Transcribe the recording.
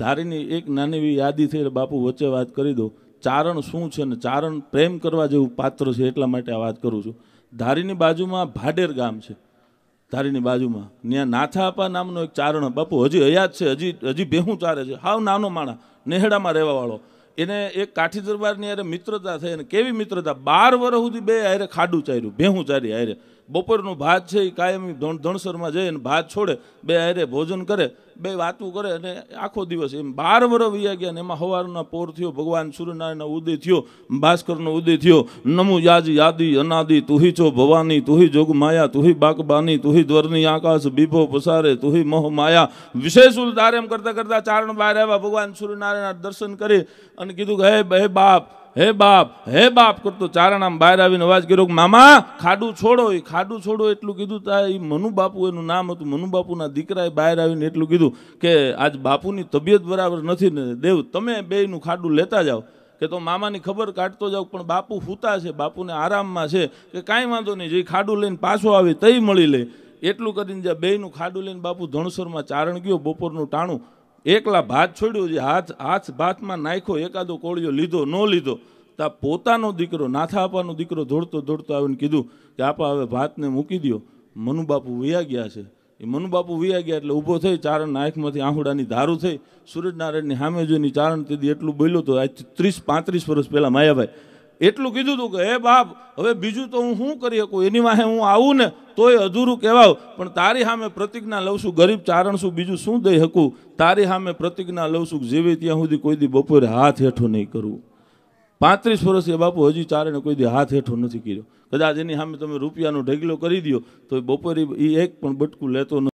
ધારીની એક નાની એવી યાદી થઈ બાપુ વચ્ચે વાત કરી દો ચારણ શું છે ને ચારણ પ્રેમ કરવા જેવું પાત્ર છે એટલા માટે આ વાત કરું છું ધારીની બાજુમાં ભાડેર ગામ છે ધારીની બાજુમાં ત્યાં નાથાપા નામનો એક ચારણ બાપુ હજી હયાત છે હજી હજી ભેહું ચારે છે હાવ નાનો માણા નેહડામાં રહેવાવાળો એને એક કાઠી દરબારની યારે મિત્રતા થઈ અને કેવી મિત્રતા બાર વર્ષ સુધી બે આયરે ખાડું ચાર્યું ભેહું ચારી આયરે બપોરનું ભાત છે એ કાયમી ધણસરમાં જઈ અને ભાત છોડે બે આયરે ભોજન કરે બે વાતું કરે અને આખો દિવસ એમ બાર વર્ષ વૈયા ગયા ને એમાં હવારના પોર થયો ભગવાન સૂર્યનારાયણનો ઉદય થયો ભાસ્કરનો ઉદય થયો નમુ યાજ યાદી અનાદિ તુહી છો ભવાની તુહી જોગ માયા તુહી બાકબાની તુહી દ્વરની આકાશ બીભો પસારે તુહી મોહ માયા વિશેષ ઉલતાર એમ કરતાં કરતાં ચારણ બહાર આવ્યા ભગવાન સૂર્યનારાયણના દર્શન કરી અને કીધું કે હે બે બાપ હે બાપ હે બાપ કરતો ચારણ આમ બહાર આવીને અવાજ કર્યો કે મામા ખાડું છોડો એ ખાડું છોડો એટલું કીધું તા એ મનુ બાપુ એનું નામ હતું મનુ બાપુના દીકરાએ બહાર આવીને એટલું કીધું કે આજ બાપુની તબિયત બરાબર નથી ને દેવ તમે બેયનું ખાડું લેતા જાઓ કે તો મામાની ખબર કાઢતો જાઓ પણ બાપુ ફૂતા છે બાપુને આરામમાં છે કે કાંઈ વાંધો નહીં જે ખાડું લઈને પાછો આવે તઈ મળી લે એટલું કરીને જ્યાં બેયનું ખાડું લઈને બાપુ ધણસરમાં ચારણ ગયો બપોરનું ટાણું એકલા ભાત છોડ્યું છે હાથ હાથ ભાતમાં નાખ્યો એકાદો કોળિયો લીધો ન લીધો તા પોતાનો દીકરો નાથા આપવાનો દીકરો દોડતો દોડતો આવીને કીધું કે આપા હવે ભાતને મૂકી દો મનુબાપુ વયા ગયા છે એ મનુબાપુ વયા ગયા એટલે ઊભો થઈ ચારણ આંખમાંથી આહુડાની ધારું થઈ સૂરજનારાયણની સામે જોઈને ચારણ તેથી એટલું બોલ્યો તો આજથી ત્રીસ પાંત્રીસ વર્ષ પહેલાં માયાભાઈ એટલું કીધું હતું કે હે બાપ હવે બીજું તો હું શું કરી શકું એની વાહે હું આવું ને તોય અધૂરું કહેવાવ પણ તારી સામે પ્રતિજ્ઞા લઉં છું ગરીબ ચારણ છું બીજું શું દઈ શકું તારી સામે પ્રતિજ્ઞા લઉં છું જીવે ત્યાં સુધી કોઈ દી બપોરે હાથ હેઠું નહીં કરવું પાંત્રીસ વર્ષે બાપુ હજી ચારેને કોઈ દી હાથ હેઠો નથી કર્યો કદાચ એની સામે તમે રૂપિયાનો ઢગલો કરી દો તો બપોરે એ એક પણ બટકું લેતો નથી